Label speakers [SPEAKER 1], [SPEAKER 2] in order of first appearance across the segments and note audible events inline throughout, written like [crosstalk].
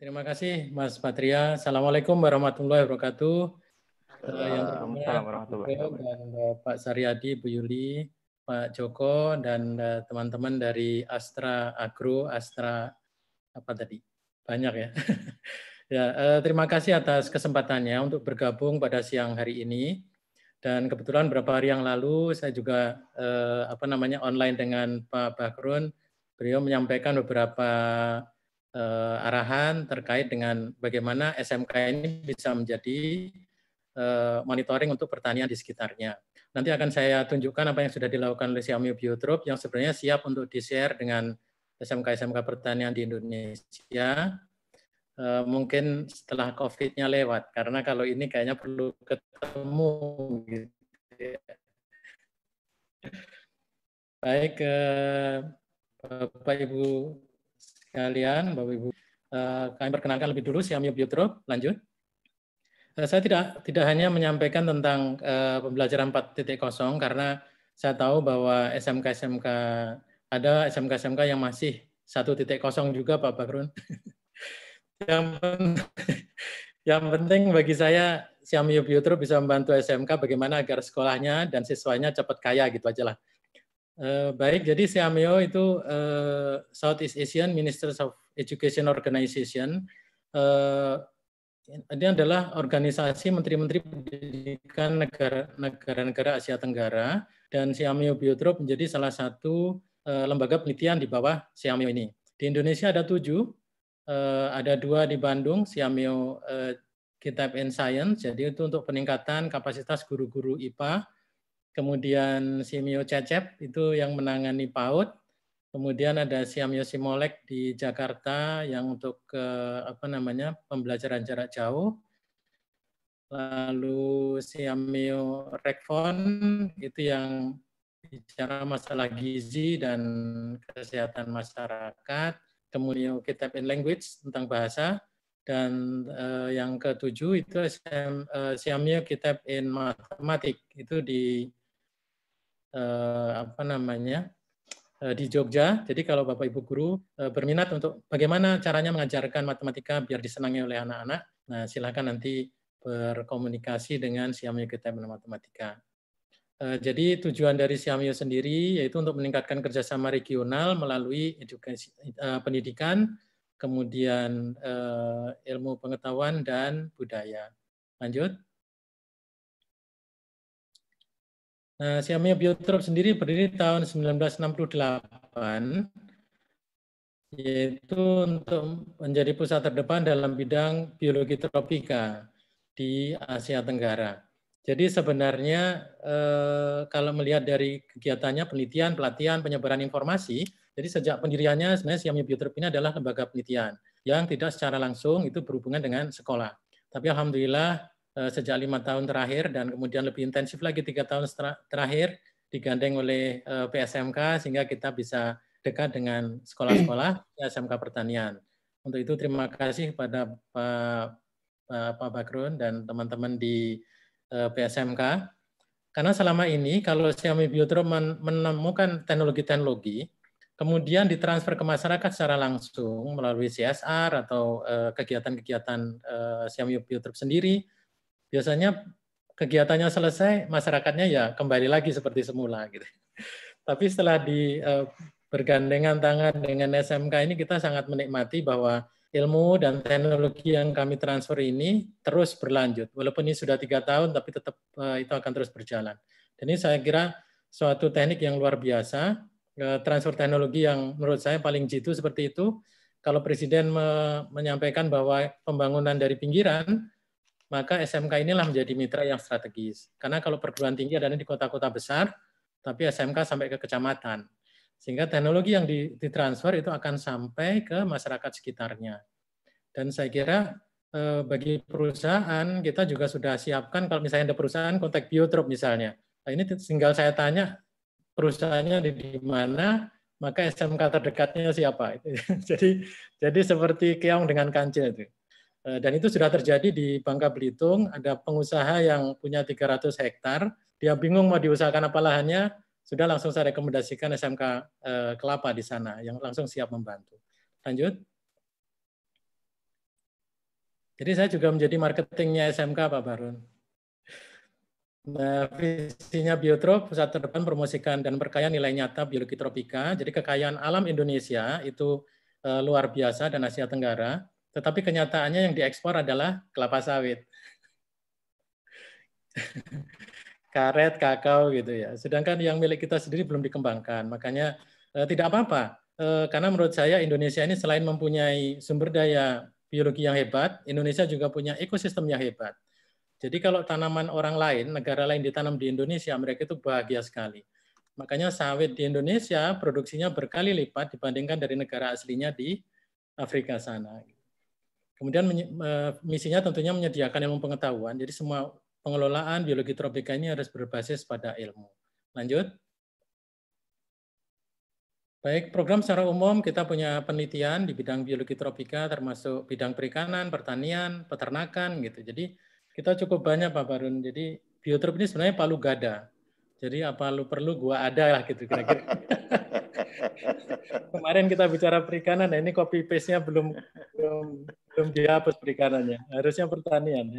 [SPEAKER 1] terima kasih Mas Patria. Assalamualaikum warahmatullahi wabarakatuh. Uh, yang wabarakatuh. dan uh, Pak Saryadi, Bu Yuli, Pak Joko, dan eh, teman-teman dari Astra Agro, Astra apa tadi? Banyak ya. [laughs] ya terima kasih atas kesempatannya untuk bergabung pada siang hari ini. Dan kebetulan beberapa hari yang lalu saya juga eh, apa namanya online dengan Pak Bakrun, beliau menyampaikan beberapa uh, arahan terkait dengan bagaimana SMK ini bisa menjadi uh, monitoring untuk pertanian di sekitarnya. Nanti akan saya tunjukkan apa yang sudah dilakukan oleh Xiaomi Biotrop yang sebenarnya siap untuk di-share dengan SMK-SMK pertanian di Indonesia. Uh, mungkin setelah COVID-nya lewat, karena kalau ini kayaknya perlu ketemu. Gitu ya. Baik, uh, Bapak Ibu sekalian, Bapak Ibu. Eh, kami perkenalkan lebih dulu Siamio Biotro. Lanjut. Eh, saya tidak tidak hanya menyampaikan tentang eh, pembelajaran 4.0 karena saya tahu bahwa SMK-SMK ada SMK-SMK yang masih 1.0 juga Pak Bakrun. [laughs] yang, penting, yang penting bagi saya Siamio Biotro bisa membantu SMK bagaimana agar sekolahnya dan siswanya cepat kaya gitu aja lah. Eh, baik, jadi CAMEO itu uh, eh, Southeast Asian Ministers of Education Organization. Uh, ini adalah organisasi menteri-menteri pendidikan negara-negara Asia Tenggara dan Siamio e Biotrop menjadi salah satu uh, lembaga penelitian di bawah Siamio e ini. Di Indonesia ada tujuh, uh, ada dua di Bandung, Siamio e uh, Kitab and Science, jadi itu untuk peningkatan kapasitas guru-guru IPA, kemudian Simio Cecep itu yang menangani PAUD, kemudian ada Siamio Simolek di Jakarta yang untuk ke, apa namanya pembelajaran jarak jauh, lalu Siamio Rekfon itu yang bicara masalah gizi dan kesehatan masyarakat, kemudian Kitab in Language tentang bahasa, dan uh, yang ketujuh itu Siamio eh, Kitab in Matematik itu di eh, apa namanya eh, di Jogja. Jadi kalau Bapak Ibu guru eh, berminat untuk bagaimana caranya mengajarkan matematika biar disenangi oleh anak-anak, nah silakan nanti berkomunikasi dengan Siamio Kitaben Matematika. Eh, jadi tujuan dari Siamio sendiri yaitu untuk meningkatkan kerjasama regional melalui edukasi eh, pendidikan, kemudian eh, ilmu pengetahuan dan budaya. Lanjut. Nah, eh, Siamia Biotrop sendiri berdiri tahun 1968 yaitu untuk menjadi pusat terdepan dalam bidang biologi tropika di Asia Tenggara. Jadi sebenarnya eh, kalau melihat dari kegiatannya penelitian, pelatihan, penyebaran informasi, jadi sejak pendiriannya sebenarnya Siamnya Biotrop ini adalah lembaga penelitian yang tidak secara langsung itu berhubungan dengan sekolah. Tapi alhamdulillah Eh, sejak lima tahun terakhir dan kemudian lebih intensif lagi tiga tahun terakhir digandeng oleh eh, PSMK sehingga kita bisa dekat dengan sekolah-sekolah SMK [clears throat] pertanian. Untuk itu terima kasih kepada Pak, Pak Bakrun dan teman-teman di eh, PSMK. Karena selama ini kalau Xiaomi Biotro menemukan teknologi-teknologi, kemudian ditransfer ke masyarakat secara langsung melalui CSR atau kegiatan-kegiatan Xiaomi Biotro sendiri, biasanya kegiatannya selesai, masyarakatnya ya kembali lagi seperti semula gitu. [laughs] Tapi setelah di eh, bergandengan tangan dengan SMK ini kita sangat menikmati bahwa ilmu dan teknologi yang kami transfer ini terus berlanjut. Walaupun ini sudah tiga tahun, tapi tetap eh, itu akan terus berjalan. Dan ini saya kira suatu teknik yang luar biasa, eh, transfer teknologi yang menurut saya paling jitu seperti itu. Kalau Presiden menyampaikan bahwa pembangunan dari pinggiran maka SMK inilah menjadi mitra yang strategis. Karena kalau perguruan tinggi adanya di kota-kota besar, tapi SMK sampai ke kecamatan. Sehingga teknologi yang ditransfer itu akan sampai ke masyarakat sekitarnya. Dan saya kira eh, bagi perusahaan, kita juga sudah siapkan kalau misalnya ada perusahaan kontak biotrop misalnya. Nah, ini tinggal saya tanya perusahaannya di mana, maka SMK terdekatnya siapa. [laughs] jadi jadi seperti keong dengan kancil itu. Eh, dan itu sudah terjadi di Bangka Belitung, ada pengusaha yang punya 300 hektar, dia bingung mau diusahakan apa lahannya, sudah langsung saya rekomendasikan SMK eh, Kelapa di sana yang langsung siap membantu. Lanjut. Jadi saya juga menjadi marketingnya SMK Pak Barun. Nah, visinya Biotrop, pusat terdepan promosikan dan perkaya nilai nyata biologi tropika. Jadi kekayaan alam Indonesia itu eh, luar biasa dan Asia Tenggara tetapi kenyataannya yang diekspor adalah kelapa sawit. [laughs] Karet, kakao gitu ya. Sedangkan yang milik kita sendiri belum dikembangkan. Makanya eh, tidak apa-apa. Eh, karena menurut saya Indonesia ini selain mempunyai sumber daya biologi yang hebat, Indonesia juga punya ekosistem yang hebat. Jadi kalau tanaman orang lain, negara lain ditanam di Indonesia, mereka itu bahagia sekali. Makanya sawit di Indonesia produksinya berkali lipat dibandingkan dari negara aslinya di Afrika sana. Kemudian misinya tentunya menyediakan ilmu pengetahuan. Jadi semua pengelolaan biologi tropika ini harus berbasis pada ilmu. Lanjut. Baik, program secara umum kita punya penelitian di bidang biologi tropika termasuk bidang perikanan, pertanian, peternakan gitu. Jadi kita cukup banyak Pak Barun. Jadi biotrop ini sebenarnya palu gada. Jadi apa lu perlu gua ada lah gitu kira-kira. [laughs] Kemarin kita bicara perikanan, ini copy paste-nya belum belum belum dihapus perikanannya. Harusnya pertanian.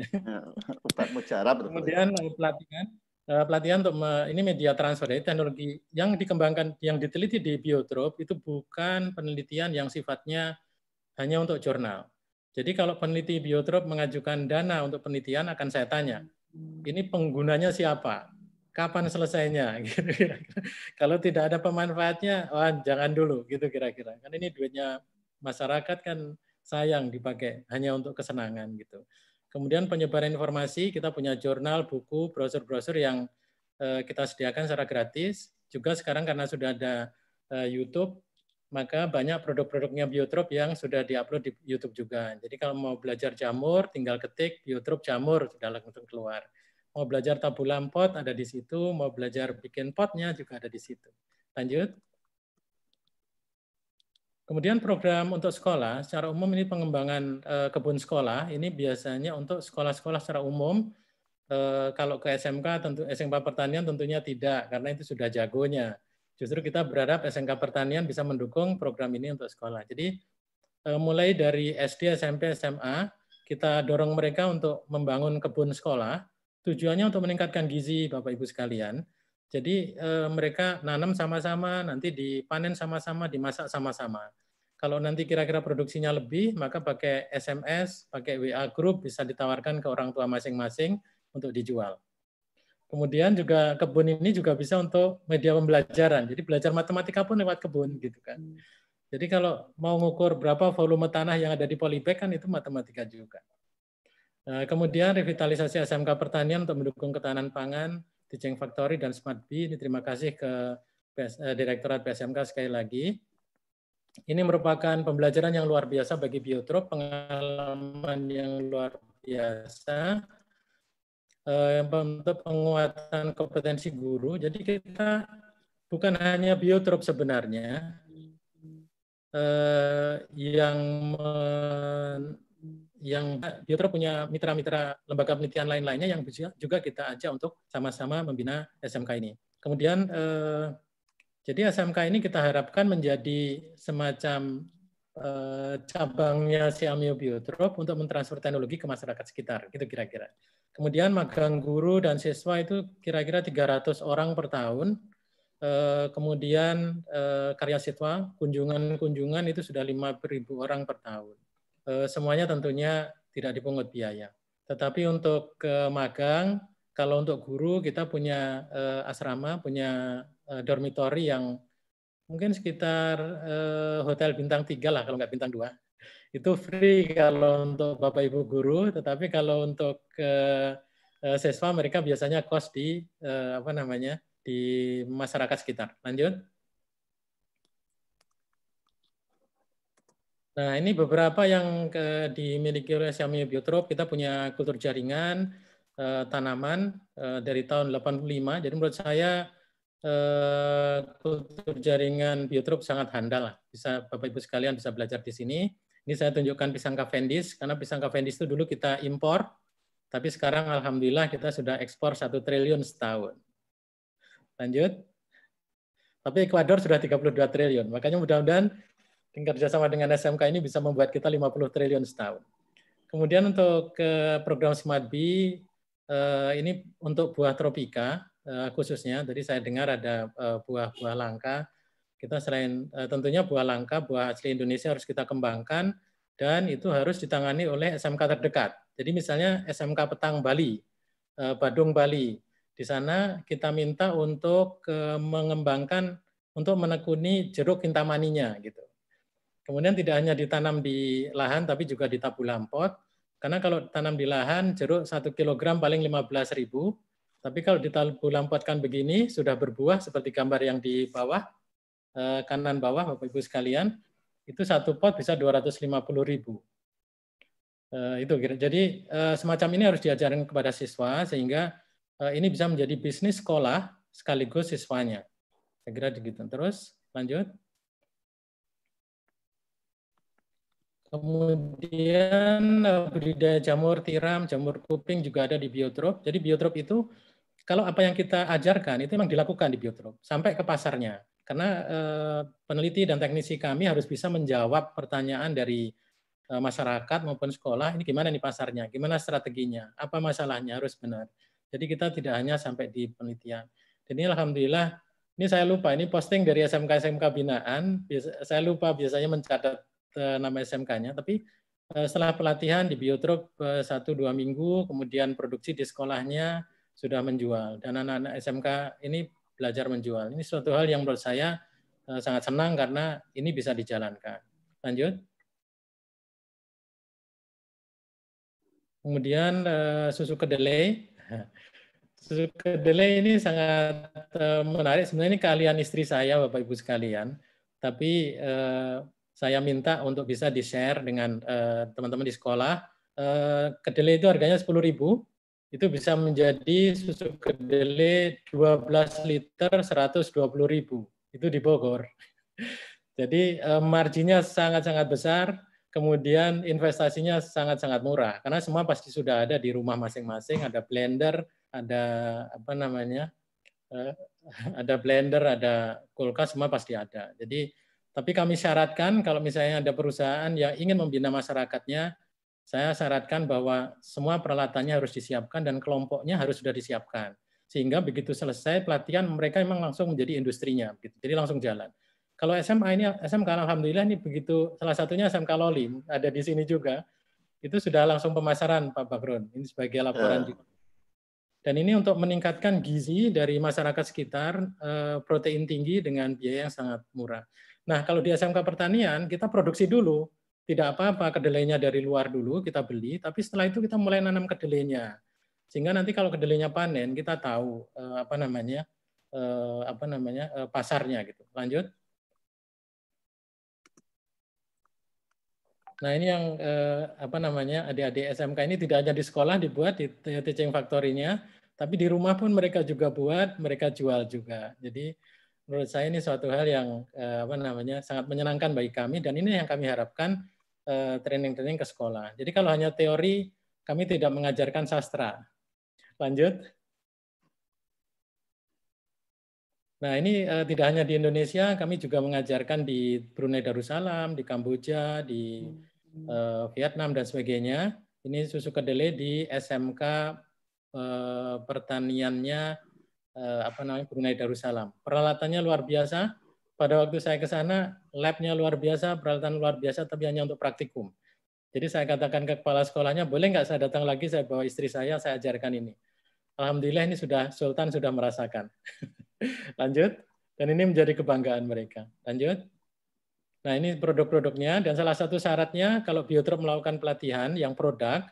[SPEAKER 1] mujarab. Kemudian eh, pelatihan eh, pelatihan untuk me, ini media transfer ini teknologi yang dikembangkan yang diteliti di biotrop itu bukan penelitian yang sifatnya hanya untuk jurnal. Jadi kalau peneliti biotrop mengajukan dana untuk penelitian akan saya tanya, ini penggunanya siapa? kapan selesainya [laughs] gitu kira-kira. Kalau tidak ada pemanfaatnya, oh, jangan dulu gitu kira-kira. Kan ini duitnya masyarakat kan sayang dipakai hanya untuk kesenangan gitu. Kemudian penyebaran informasi, kita punya jurnal, buku, browser-browser yang eh, kita sediakan secara gratis. Juga sekarang karena sudah ada eh, YouTube, maka banyak produk-produknya Biotrop yang sudah diupload di YouTube juga. Jadi kalau mau belajar jamur, tinggal ketik Biotrop jamur sudah langsung keluar Mau belajar tabulam pot ada di situ, mau belajar bikin potnya juga ada di situ. Lanjut. Kemudian program untuk sekolah, secara umum ini pengembangan eh, kebun sekolah, ini biasanya untuk sekolah-sekolah secara umum, eh, kalau ke SMK tentu SMK pertanian tentunya tidak, karena itu sudah jagonya. Justru kita berharap SMK pertanian bisa mendukung program ini untuk sekolah. Jadi eh, mulai dari SD, SMP, SMA, kita dorong mereka untuk membangun kebun sekolah, Tujuannya untuk meningkatkan gizi Bapak Ibu sekalian. Jadi eh, mereka nanam sama-sama, nanti dipanen sama-sama, dimasak sama-sama. Kalau nanti kira-kira produksinya lebih, maka pakai SMS, pakai WA group bisa ditawarkan ke orang tua masing-masing untuk dijual. Kemudian juga kebun ini juga bisa untuk media pembelajaran. Jadi belajar matematika pun lewat kebun gitu kan. Hmm. Jadi kalau mau ngukur berapa volume tanah yang ada di polybag kan itu matematika juga. Eh, kemudian revitalisasi SMK Pertanian untuk mendukung ketahanan pangan di Ceng Factory dan Smart Bee. Ini terima kasih ke eh, Direktorat PSMK sekali lagi. Ini merupakan pembelajaran yang luar biasa bagi Biotrop, pengalaman yang luar biasa eh, untuk penguatan kompetensi guru. Jadi kita bukan hanya biotrop sebenarnya yang men yang Biotro eh, punya mitra-mitra lembaga penelitian lain-lainnya yang juga kita ajak untuk sama-sama membina SMK ini. Kemudian eh, jadi SMK ini kita harapkan menjadi semacam eh, cabangnya siamio Amio Biotrop untuk mentransfer teknologi ke masyarakat sekitar, gitu kira-kira. Kemudian magang guru dan siswa itu kira-kira 300 orang per tahun. Eh, kemudian eh, karya siswa, kunjungan-kunjungan itu sudah 5.000 orang per tahun. Eh, semuanya tentunya tidak dipungut biaya. Tetapi untuk ke magang, kalau untuk guru kita punya eh, asrama, punya eh, dormitori yang mungkin sekitar hotel bintang tiga lah kalau nggak bintang dua. Itu free kalau untuk Bapak Ibu guru, tetapi kalau untuk siswa mereka biasanya kos di apa namanya? di masyarakat sekitar. Lanjut. Nah, ini beberapa yang ke, dimiliki oleh Xiaomi Biotrop. Kita punya kultur jaringan, e, tanaman e, dari tahun 85. Jadi menurut saya e, kultur jaringan Biotrop sangat handal. Lah. Bisa Bapak-Ibu sekalian bisa belajar di sini. Ini saya tunjukkan pisang Cavendish, karena pisang Cavendish itu dulu kita impor, tapi sekarang Alhamdulillah kita sudah ekspor satu triliun setahun. Lanjut. Tapi Ekuador sudah 32 triliun. Makanya mudah-mudahan kerjasama dengan SMK ini bisa membuat kita 50 triliun setahun. Kemudian untuk ke program Smart B eh, ini untuk buah tropika eh, khususnya. Tadi saya dengar ada eh, buah-buah langka. Kita selain tentunya buah langka, buah asli Indonesia harus kita kembangkan dan itu harus ditangani oleh SMK terdekat. Jadi misalnya SMK Petang Bali, Badung Bali. Di sana kita minta untuk mengembangkan untuk menekuni jeruk kintamaninya gitu. Kemudian tidak hanya ditanam di lahan, tapi juga di tabu lampot. Karena kalau tanam di lahan, jeruk 1 kg paling 15 ribu. Tapi kalau di lampot kan begini, sudah berbuah seperti gambar yang di bawah, eh, kanan bawah, Bapak-Ibu sekalian, itu satu pot bisa 250 ribu. Eh, itu Jadi eh, semacam ini harus diajarkan kepada siswa, sehingga ini bisa menjadi bisnis sekolah sekaligus siswanya. Saya kira begitu. Terus lanjut. Kemudian eh, budidaya jamur tiram, jamur kuping juga ada di biotrop. Jadi biotrop itu kalau apa yang kita ajarkan itu memang dilakukan di biotrop sampai ke pasarnya. Karena eh, peneliti dan teknisi kami harus bisa menjawab pertanyaan dari eh, masyarakat maupun sekolah, ini gimana nih pasarnya, gimana strateginya, apa masalahnya harus benar. Jadi kita tidak hanya sampai di penelitian. Dan ini alhamdulillah ini saya lupa ini posting dari SMK SMK binaan. Saya lupa biasanya mencatat Eh, nama SMK-nya, tapi eh, setelah pelatihan di Biotrop eh, satu dua minggu, kemudian produksi di sekolahnya sudah menjual dan anak-anak SMK ini belajar menjual. Ini suatu hal yang menurut saya sangat senang karena ini bisa dijalankan. Lanjut. Kemudian susu kedelai. [laughs] Susu kedelai ini sangat menarik. Sebenarnya ini kalian istri saya, Bapak Ibu sekalian. Tapi saya minta untuk bisa di-share dengan eh, teman-teman di sekolah. Eh, kedelai itu harganya 10.000, itu bisa menjadi susu kedelai 12 liter 120.000. Itu di Bogor. [laughs] Jadi eh, marginnya sangat-sangat besar, kemudian investasinya sangat-sangat murah karena semua pasti sudah ada di rumah masing-masing, ada blender, ada apa namanya? [laughs] ada blender, ada kulkas semua pasti ada. Jadi tapi kami syaratkan kalau misalnya ada perusahaan yang ingin membina masyarakatnya, saya syaratkan bahwa semua peralatannya harus disiapkan dan kelompoknya harus sudah disiapkan. Sehingga begitu selesai pelatihan mereka memang langsung menjadi industrinya, gitu. jadi langsung jalan. Kalau SMA ini SMK alhamdulillah ini begitu salah satunya SMK Loli ada di sini juga itu sudah langsung pemasaran Pak Bagron ini sebagai laporan ya. juga. Dan ini untuk meningkatkan gizi dari masyarakat sekitar eh, protein tinggi dengan biaya yang sangat murah. Nah, kalau di SMK Pertanian, kita produksi dulu. Tidak apa-apa, kedelainya dari luar dulu kita beli, tapi setelah itu kita mulai nanam kedelainya. Sehingga nanti kalau kedelainya panen, kita tahu eh, apa namanya eh, apa namanya eh, pasarnya gitu. Lanjut. Nah, ini yang eh, apa namanya adik-adik SMK ini tidak hanya di sekolah dibuat di teaching factory-nya, tapi di rumah pun mereka juga buat, mereka jual juga. Jadi menurut saya ini suatu hal yang eh, apa namanya sangat menyenangkan bagi kami dan ini yang kami harapkan eh, training-training eh, ke sekolah. Jadi kalau hanya teori kami tidak mengajarkan sastra. Lanjut. Nah, ini uh, tidak hanya di Indonesia, kami juga mengajarkan di Brunei Darussalam, di Kamboja, di uh, Vietnam, dan sebagainya. Ini susu kedelai di SMK uh, pertaniannya eh, apa namanya Brunei Darussalam. Peralatannya luar biasa. Pada waktu saya ke sana, labnya luar biasa, peralatan luar biasa, tapi hanya untuk praktikum. Jadi saya katakan ke kepala sekolahnya, boleh nggak saya datang lagi, saya bawa istri saya, saya ajarkan ini. Alhamdulillah ini sudah Sultan sudah merasakan. [laughs] Lanjut. Dan ini menjadi kebanggaan mereka. Lanjut. Nah ini produk-produknya dan salah satu syaratnya kalau biotrop melakukan pelatihan yang produk,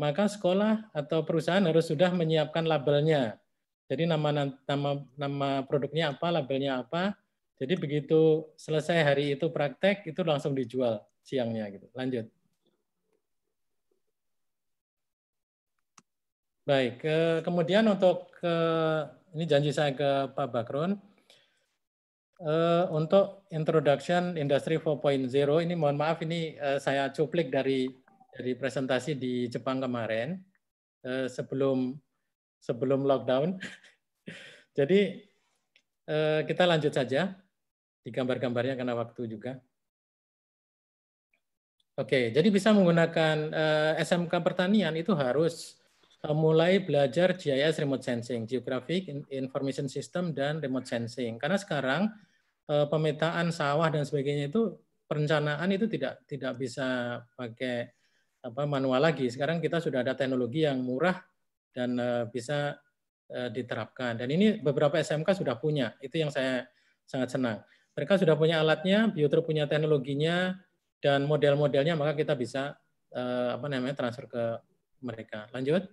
[SPEAKER 1] maka sekolah atau perusahaan harus sudah menyiapkan labelnya jadi nama nama nama produknya apa, labelnya apa. Jadi begitu selesai hari itu praktek, itu langsung dijual siangnya gitu. Lanjut. Baik, ke, kemudian untuk ke, ini janji saya ke Pak Bakron. Uh, untuk introduction industri 4.0 ini mohon maaf ini uh, saya cuplik dari dari presentasi di Jepang kemarin. Uh, sebelum sebelum lockdown. [laughs] Jadi eh, kita lanjut saja di gambar-gambarnya karena waktu juga. Oke, jadi bisa menggunakan eh, SMK pertanian itu harus eh, mulai belajar GIS remote sensing, geographic information system dan remote sensing. Karena sekarang pemetaan sawah dan sebagainya itu perencanaan itu tidak tidak bisa pakai apa manual lagi. Sekarang kita sudah ada teknologi yang murah dan eh, bisa eh, diterapkan. Dan ini beberapa SMK sudah punya, itu yang saya sangat senang. Mereka sudah punya alatnya, biotrop punya teknologinya, dan model-modelnya, maka kita bisa eh, apa namanya transfer ke mereka. Lanjut.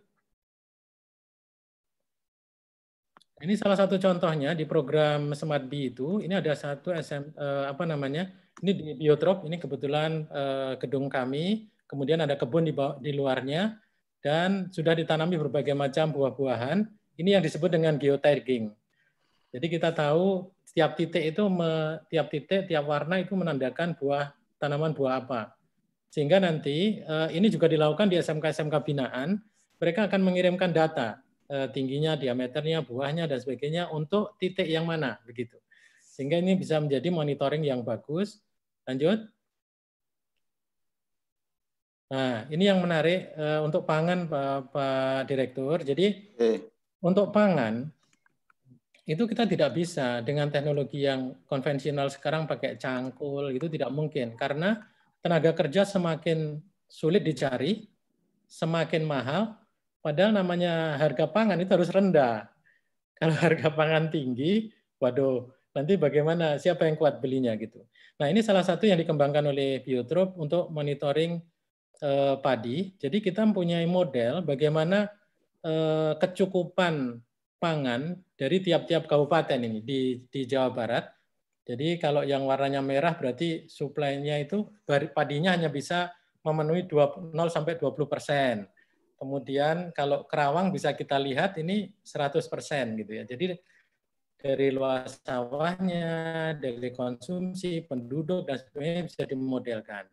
[SPEAKER 1] Ini salah satu contohnya di program Smart B itu. Ini ada satu SM, apa namanya? Ini di Biotrop. Ini kebetulan gedung kami. Kemudian ada kebun di, bawah, di luarnya dan sudah ditanami berbagai macam buah-buahan. Ini yang disebut dengan geotagging. Jadi kita tahu setiap titik itu tiap titik tiap warna itu menandakan buah tanaman buah apa. Sehingga nanti eh, ini juga dilakukan di SMK-SMK binaan, mereka akan mengirimkan data eh, tingginya, diameternya, buahnya dan sebagainya untuk titik yang mana begitu. Sehingga ini bisa menjadi monitoring yang bagus. Lanjut. Nah, ini yang menarik uh, untuk pangan Pak, Pak Direktur. Jadi okay. untuk pangan itu kita tidak bisa dengan teknologi yang konvensional sekarang pakai cangkul itu tidak mungkin karena tenaga kerja semakin sulit dicari, semakin mahal, padahal namanya harga pangan itu harus rendah. [laughs] Kalau harga pangan tinggi, waduh, nanti bagaimana siapa yang kuat belinya gitu. Nah, ini salah satu yang dikembangkan oleh Biotrop untuk monitoring eh, padi. Jadi kita mempunyai model bagaimana eh, kecukupan pangan dari tiap-tiap kabupaten ini di, di Jawa Barat. Jadi kalau yang warnanya merah berarti suplainya itu padinya hanya bisa memenuhi 20, 0 20 persen. Kemudian kalau Kerawang bisa kita lihat ini 100 persen gitu ya. Jadi dari luas sawahnya, dari konsumsi, penduduk, dan sebagainya bisa dimodelkan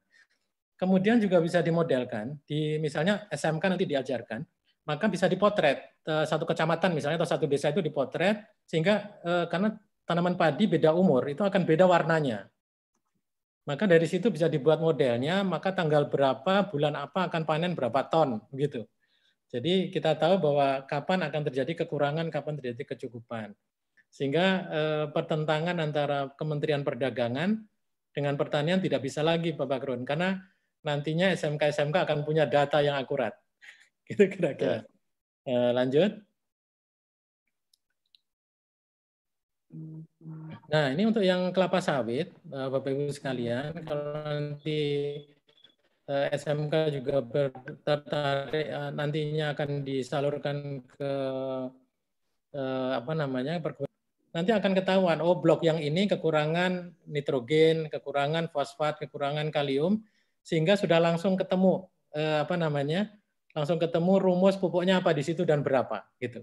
[SPEAKER 1] kemudian juga bisa dimodelkan di misalnya SMK nanti diajarkan maka bisa dipotret e, satu kecamatan misalnya atau satu desa itu dipotret sehingga e, karena tanaman padi beda umur itu akan beda warnanya maka dari situ bisa dibuat modelnya maka tanggal berapa bulan apa akan panen berapa ton gitu. jadi kita tahu bahwa kapan akan terjadi kekurangan kapan terjadi kecukupan sehingga e, pertentangan antara Kementerian Perdagangan dengan pertanian tidak bisa lagi Bapak Grun karena nantinya SMK-SMK akan punya data yang akurat. [laughs] Gitu kira-kira. Ya. Eh, lanjut. Nah, ini untuk yang kelapa sawit, eh, Bapak Ibu sekalian, kalau nanti eh, SMK juga tertarik nantinya akan disalurkan ke apa namanya nanti akan ketahuan oh blok yang ini kekurangan nitrogen, kekurangan fosfat, kekurangan kalium sehingga sudah langsung ketemu eh, apa namanya langsung ketemu rumus pupuknya apa di situ dan berapa gitu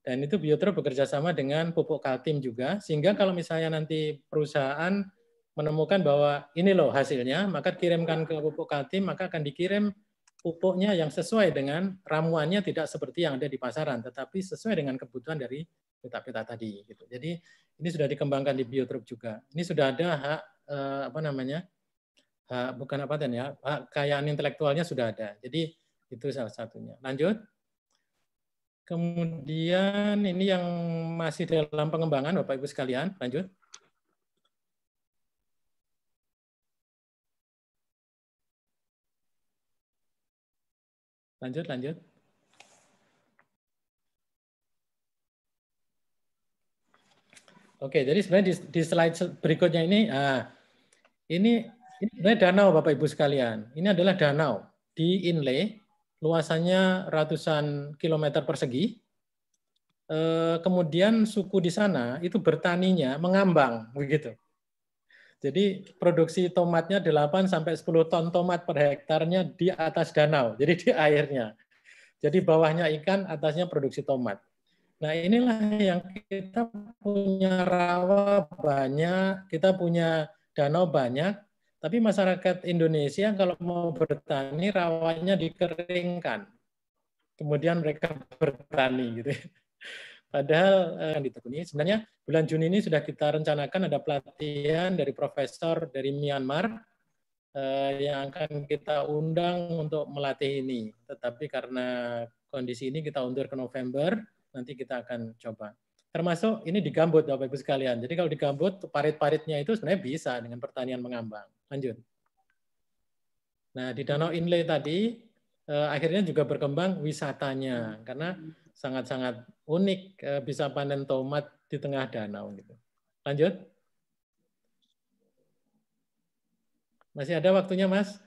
[SPEAKER 1] dan itu Biotro bekerja sama dengan pupuk Kaltim juga sehingga kalau misalnya nanti perusahaan menemukan bahwa ini loh hasilnya maka kirimkan ke pupuk Kaltim maka akan dikirim pupuknya yang sesuai dengan ramuannya tidak seperti yang ada di pasaran, tetapi sesuai dengan kebutuhan dari peta-peta tadi. Gitu. Jadi ini sudah dikembangkan di Biotrop juga. Ini sudah ada hak eh, apa namanya hak, eh, bukan apa dan ya, hak eh, kekayaan intelektualnya sudah ada. Jadi itu salah satunya. Lanjut. Kemudian ini yang masih dalam pengembangan Bapak Ibu sekalian, lanjut. Lanjut, lanjut. Oke, jadi sebenarnya di, di slide berikutnya ini, ah, ini ini sebenarnya danau Bapak Ibu sekalian. Ini adalah danau di Inle, luasannya ratusan kilometer persegi. Eh, kemudian suku di sana itu bertaninya mengambang begitu. Jadi produksi tomatnya 8 sampai 10 ton tomat per hektarnya di atas danau, jadi di airnya. Jadi bawahnya ikan, atasnya produksi tomat. Nah inilah yang kita punya rawa banyak, kita punya danau banyak, tapi masyarakat Indonesia kalau mau bertani rawannya dikeringkan. Kemudian mereka bertani gitu. Ya. Padahal eh, yang ditekuni sebenarnya bulan Juni ini sudah kita rencanakan ada pelatihan dari profesor dari Myanmar eh, yang akan kita undang untuk melatih ini. Tetapi karena kondisi ini kita undur ke November, nanti kita akan coba. Termasuk ini di gambut Bapak Ibu sekalian. Jadi kalau di gambut parit-paritnya itu sebenarnya bisa dengan pertanian mengambang. Lanjut. Nah, di Danau Inle tadi eh, akhirnya juga berkembang wisatanya karena sangat-sangat unik eh, bisa panen tomat di tengah danau gitu. Lanjut. Masih ada waktunya, Mas?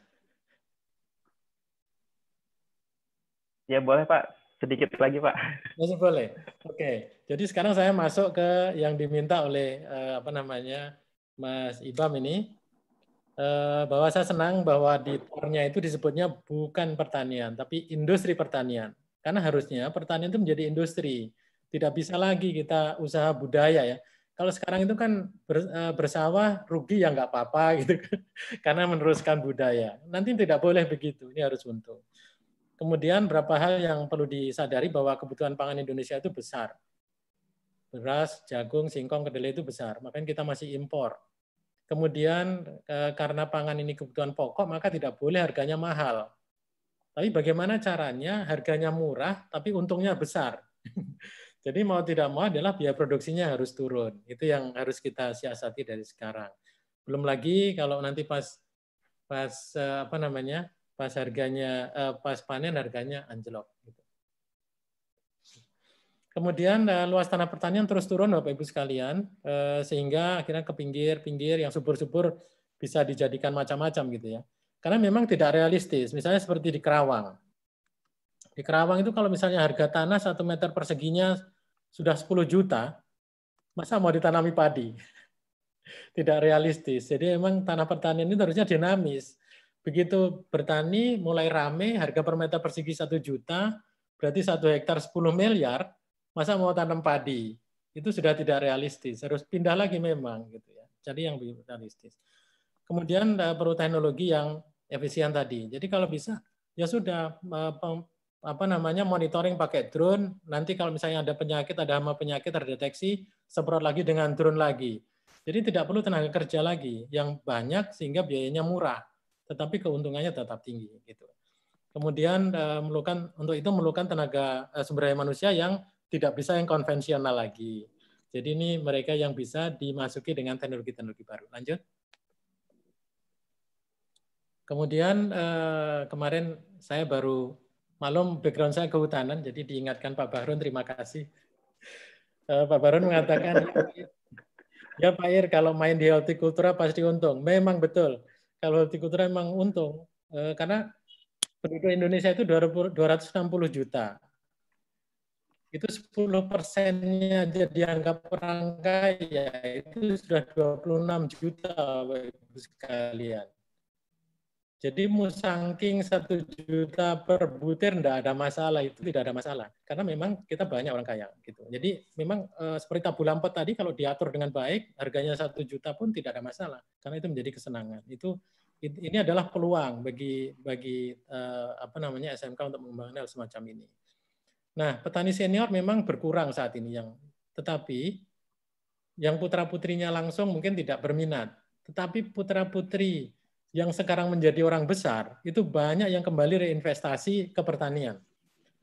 [SPEAKER 1] Ya, boleh, Pak. Sedikit lagi, Pak. Masih boleh. Oke. Jadi sekarang saya masuk ke yang diminta oleh eh, apa namanya? Mas Ibam ini Eh, bahwa saya senang bahwa di tornya itu disebutnya bukan pertanian, tapi industri pertanian. Karena harusnya pertanian itu menjadi industri. Tidak bisa lagi kita usaha budaya ya. Kalau sekarang itu kan eh, bersawah rugi ya nggak apa-apa [laughs] gitu kan. karena meneruskan budaya. Nanti tidak boleh begitu, ini harus untung. Kemudian berapa hal yang perlu disadari bahwa kebutuhan pangan Indonesia itu besar beras, jagung, singkong, kedelai itu besar. Makanya kita masih impor. Kemudian eh, karena pangan ini kebutuhan pokok, maka tidak boleh harganya mahal. Tapi bagaimana caranya harganya murah tapi untungnya besar? [laughs] Jadi mau tidak mau adalah biaya produksinya harus turun. Itu yang harus kita siasati dari sekarang. Belum lagi kalau nanti pas pas eh, apa namanya? pas harganya eh, pas panen harganya anjlok gitu. Kemudian eh, luas tanah pertanian terus turun Bapak Ibu sekalian eh, sehingga akhirnya ke pinggir-pinggir yang subur-subur bisa dijadikan macam-macam gitu ya. Karena memang tidak realistis. Misalnya seperti di Kerawang. Di Kerawang itu kalau misalnya harga tanah 1 meter perseginya sudah 10 juta, masa mau ditanami padi? [laughs] Tidak realistis. Jadi memang tanah pertanian ini harusnya dinamis. Begitu bertani mulai rame, harga per meter persegi 1 juta, berarti satu hektar 10 miliar, Masa mau tanam padi? Itu sudah tidak realistis. Harus pindah lagi memang gitu ya. Jadi yang realistis. Kemudian eh, perlu teknologi yang efisien tadi. Jadi kalau bisa ya sudah eh, apa namanya monitoring pakai drone. Nanti kalau misalnya ada penyakit, ada hama penyakit terdeteksi, semprot lagi dengan drone lagi. Jadi tidak perlu tenaga kerja lagi yang banyak sehingga biayanya murah, tetapi keuntungannya tetap tinggi gitu. Kemudian eh, memerlukan untuk itu memerlukan tenaga sumber daya manusia yang tidak bisa yang konvensional lagi. Jadi ini mereka yang bisa dimasuki dengan teknologi-teknologi baru. Lanjut. Kemudian eh, kemarin saya baru malam background saya kehutanan, jadi diingatkan Pak Bahrun, terima kasih. Eh, Pak Bahrun mengatakan, ya Pak Ir, kalau main di hortikultura pasti untung. Memang betul, kalau hortikultura memang untung, eh, karena penduduk Indonesia itu 260 juta itu 10 persennya aja dianggap orang kaya, itu sudah 26 juta bapak sekalian. Jadi musangking satu juta per butir tidak ada masalah, itu tidak ada masalah. Karena memang kita banyak orang kaya. gitu. Jadi memang e, seperti tabu lampot tadi kalau diatur dengan baik, harganya satu juta pun tidak ada masalah. Karena itu menjadi kesenangan. Itu ini adalah peluang bagi bagi e, apa namanya SMK untuk mengembangkan hal semacam ini. Nah, petani senior memang berkurang saat ini yang tetapi yang putra-putrinya langsung mungkin tidak berminat. Tetapi putra-putri yang sekarang menjadi orang besar itu banyak yang kembali reinvestasi ke pertanian.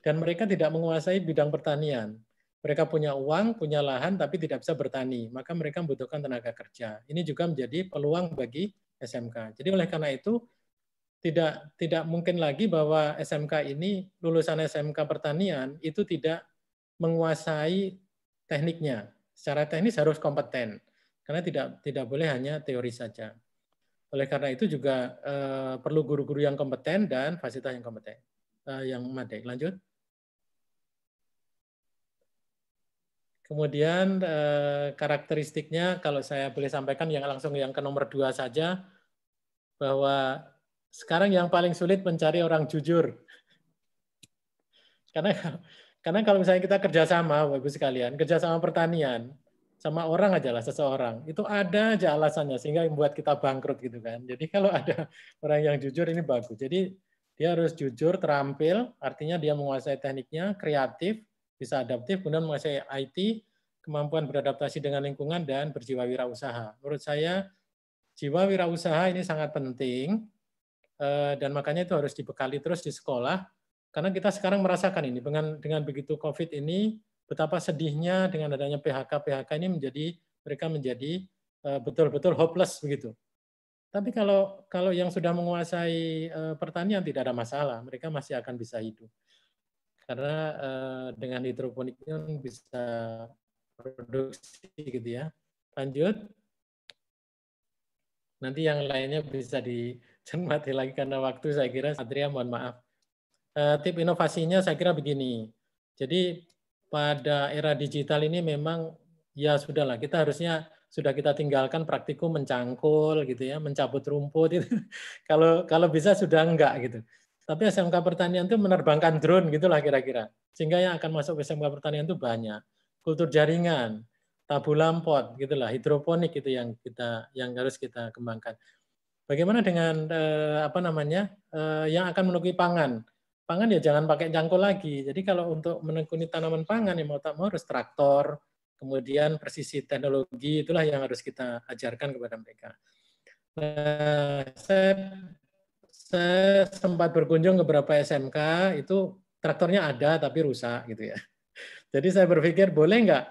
[SPEAKER 1] Dan mereka tidak menguasai bidang pertanian. Mereka punya uang, punya lahan, tapi tidak bisa bertani. Maka mereka membutuhkan tenaga kerja. Ini juga menjadi peluang bagi SMK. Jadi oleh karena itu, tidak tidak mungkin lagi bahwa SMK ini lulusan SMK pertanian itu tidak menguasai tekniknya. Secara teknis harus kompeten karena tidak tidak boleh hanya teori saja. Oleh karena itu juga uh, perlu guru-guru yang kompeten dan fasilitas yang kompeten uh, yang memadai. Lanjut. Kemudian eh, karakteristiknya kalau saya boleh sampaikan yang langsung yang ke nomor dua saja bahwa sekarang yang paling sulit mencari orang jujur. Karena karena kalau misalnya kita kerjasama, Bapak-Ibu sekalian, kerjasama pertanian, sama orang aja lah seseorang, itu ada aja alasannya sehingga membuat kita bangkrut gitu kan. Jadi kalau ada orang yang jujur ini bagus. Jadi dia harus jujur, terampil, artinya dia menguasai tekniknya, kreatif, bisa adaptif, kemudian menguasai IT, kemampuan beradaptasi dengan lingkungan, dan berjiwa wirausaha. Menurut saya, jiwa wirausaha ini sangat penting, Eh, dan makanya itu harus dibekali terus di sekolah karena kita sekarang merasakan ini dengan dengan begitu COVID ini betapa sedihnya dengan adanya PHK PHK ini menjadi mereka menjadi eh, betul-betul hopeless begitu. Tapi kalau kalau yang sudah menguasai eh, pertanian tidak ada masalah, mereka masih akan bisa hidup. Karena dengan hidroponik bisa produksi gitu ya. Lanjut. Nanti yang lainnya bisa di Jangan mati lagi karena waktu saya kira Satria mohon maaf. E, tip inovasinya saya kira begini. Jadi pada era digital ini memang ya sudahlah kita harusnya sudah kita tinggalkan praktikum mencangkul gitu ya, mencabut rumput itu. [laughs] kalau kalau bisa sudah enggak gitu. Tapi SMK pertanian itu menerbangkan drone gitulah kira-kira. Sehingga yang akan masuk ke SMK pertanian itu banyak. Kultur jaringan, tabu lampot gitulah, hidroponik itu yang kita yang harus kita kembangkan. Bagaimana dengan eh, apa namanya eh, yang akan menekuni pangan? Pangan ya jangan pakai jangkau lagi. Jadi kalau untuk menekuni tanaman pangan ya mau tak mau harus traktor, kemudian presisi teknologi itulah yang harus kita ajarkan kepada mereka. Nah, saya, saya sempat berkunjung ke beberapa SMK itu traktornya ada tapi rusak gitu ya. [laughs] Jadi saya berpikir boleh nggak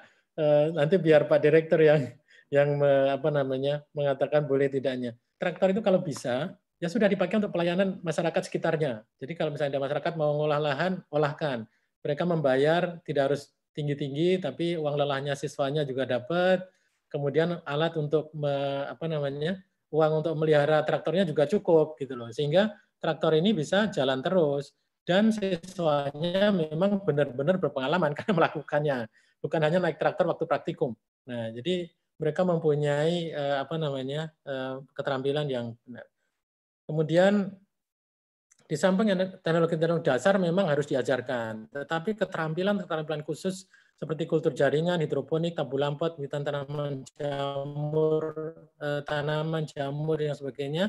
[SPEAKER 1] eh, nanti biar Pak Direktur yang yang apa namanya mengatakan boleh tidaknya traktor itu kalau bisa ya sudah dipakai untuk pelayanan masyarakat sekitarnya. Jadi kalau misalnya ada masyarakat mau ngolah lahan, olahkan. Mereka membayar tidak harus tinggi-tinggi, tapi uang lelahnya siswanya juga dapat. Kemudian alat untuk me, apa namanya uang untuk melihara traktornya juga cukup gitu loh. Sehingga traktor ini bisa jalan terus dan siswanya memang benar-benar berpengalaman [laughs] karena melakukannya, bukan hanya naik traktor waktu praktikum. Nah, jadi mereka mempunyai uh, apa namanya uh, keterampilan yang benar. Kemudian di samping teknologi-teknologi dasar memang harus diajarkan, tetapi keterampilan-keterampilan khusus seperti kultur jaringan, hidroponik, tabu lampot, hutan tanaman jamur, eh, tanaman jamur dan sebagainya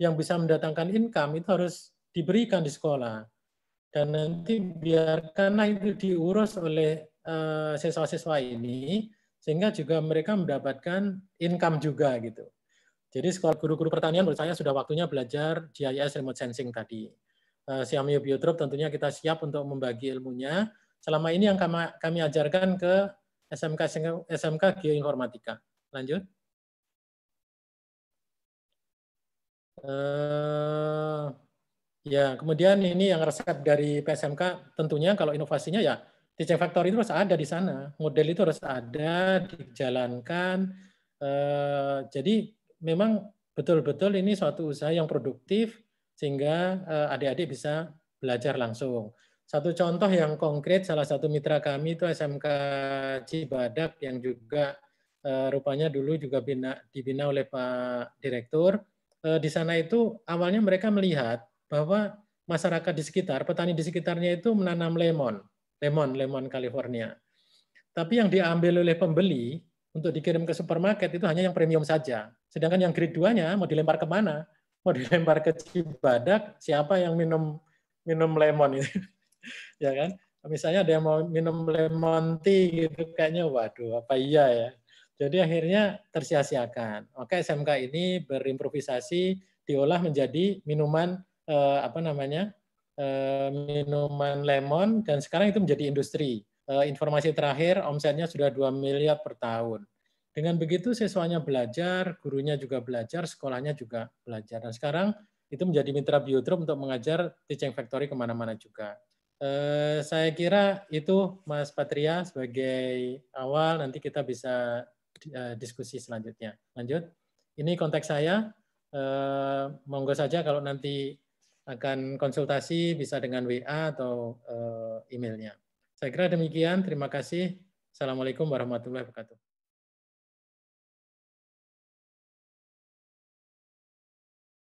[SPEAKER 1] yang bisa mendatangkan income itu harus diberikan di sekolah. Dan nanti biarkanlah itu diurus oleh siswa-siswa ini sehingga juga mereka mendapatkan income juga gitu. Jadi sekolah guru-guru pertanian menurut saya sudah waktunya belajar GIS remote sensing tadi. Eh, Siamio Biotrop tentunya kita siap untuk membagi ilmunya. Selama ini yang kami, kami ajarkan ke SMK SMK Geoinformatika. Lanjut. Uh, ya, kemudian ini yang resep dari PSMK tentunya kalau inovasinya ya Teaching faktor itu harus ada di sana. Model itu harus ada, dijalankan. Eh, jadi memang betul-betul ini suatu usaha yang produktif sehingga eh, adik-adik bisa belajar langsung. Satu contoh yang konkret, salah satu mitra kami itu SMK Cibadak yang juga eh, rupanya dulu juga bina, dibina oleh Pak Direktur. Di sana itu awalnya mereka melihat bahwa masyarakat di sekitar, petani di sekitarnya itu menanam lemon lemon, lemon California. Tapi yang diambil oleh pembeli untuk dikirim ke supermarket itu hanya yang premium saja. Sedangkan yang grade 2-nya mau dilempar ke mana? Mau dilempar ke Cibadak, siapa yang minum minum lemon itu? [laughs] ya kan? Misalnya ada yang mau minum lemon tea gitu, kayaknya waduh apa iya ya. Jadi akhirnya tersia-siakan. Maka SMK ini berimprovisasi diolah menjadi minuman eh, apa namanya Eh, minuman lemon dan sekarang itu menjadi industri. Eh, informasi terakhir omsetnya sudah 2 miliar per tahun. Dengan begitu siswanya belajar, gurunya juga belajar, sekolahnya juga belajar. Dan sekarang itu menjadi mitra Biotrop untuk mengajar Teaching Factory kemana-mana juga. Eh, saya kira itu Mas Patria sebagai awal, nanti kita bisa diskusi selanjutnya. Lanjut. Ini konteks saya, monggo saja kalau nanti akan konsultasi bisa dengan WA atau eh, emailnya. Saya kira demikian. Terima kasih. Assalamualaikum warahmatullahi wabarakatuh.